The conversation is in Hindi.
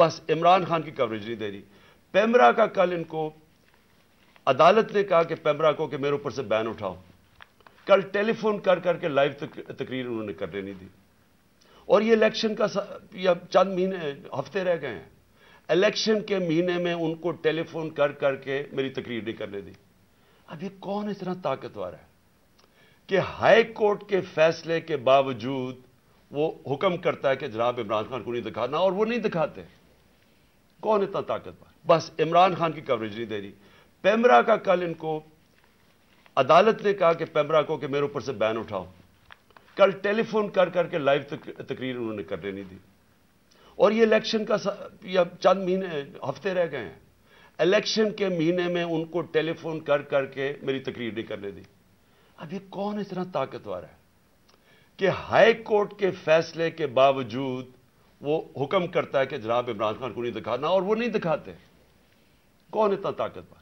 बस इमरान खान की कवरेज नहीं दे रही पैमरा का कल इनको अदालत ने कहा कि पैमरा को कि मेरे ऊपर से बैन उठाओ कल टेलीफोन कर करके लाइव तकरीर उन्होंने करने नहीं दी और ये इलेक्शन का या चंद महीने हफ्ते रह गए हैं इलेक्शन के महीने में उनको टेलीफोन कर करके मेरी तकरीर नहीं करने दी अब ये कौन इतना ताकतवर है कि हाई कोर्ट के फैसले के बावजूद वो हुक्म करता है कि जनाब इमरान खान को नहीं दिखाना और वो नहीं दिखाते कौन इतना ताकतवर बस इमरान खान की कवरेज नहीं दे रही पैमरा का कल इनको अदालत ने कहा कि पैमरा को कि मेरे ऊपर से बैन उठाओ कल टेलीफोन कर करके लाइव तकरीर उन्होंने करने नहीं दी और ये इलेक्शन का या चंद महीने हफ्ते रह गए हैं इलेक्शन के महीने में उनको टेलीफोन कर करके मेरी तकरीर नहीं करने दी अब ये कौन इतना ताकतवर है कि हाई कोर्ट के फैसले के बावजूद वो हुक्म करता है कि जनाब इमरान खान को नहीं दिखाना और वो नहीं दिखाते कौन इतना ताकतवर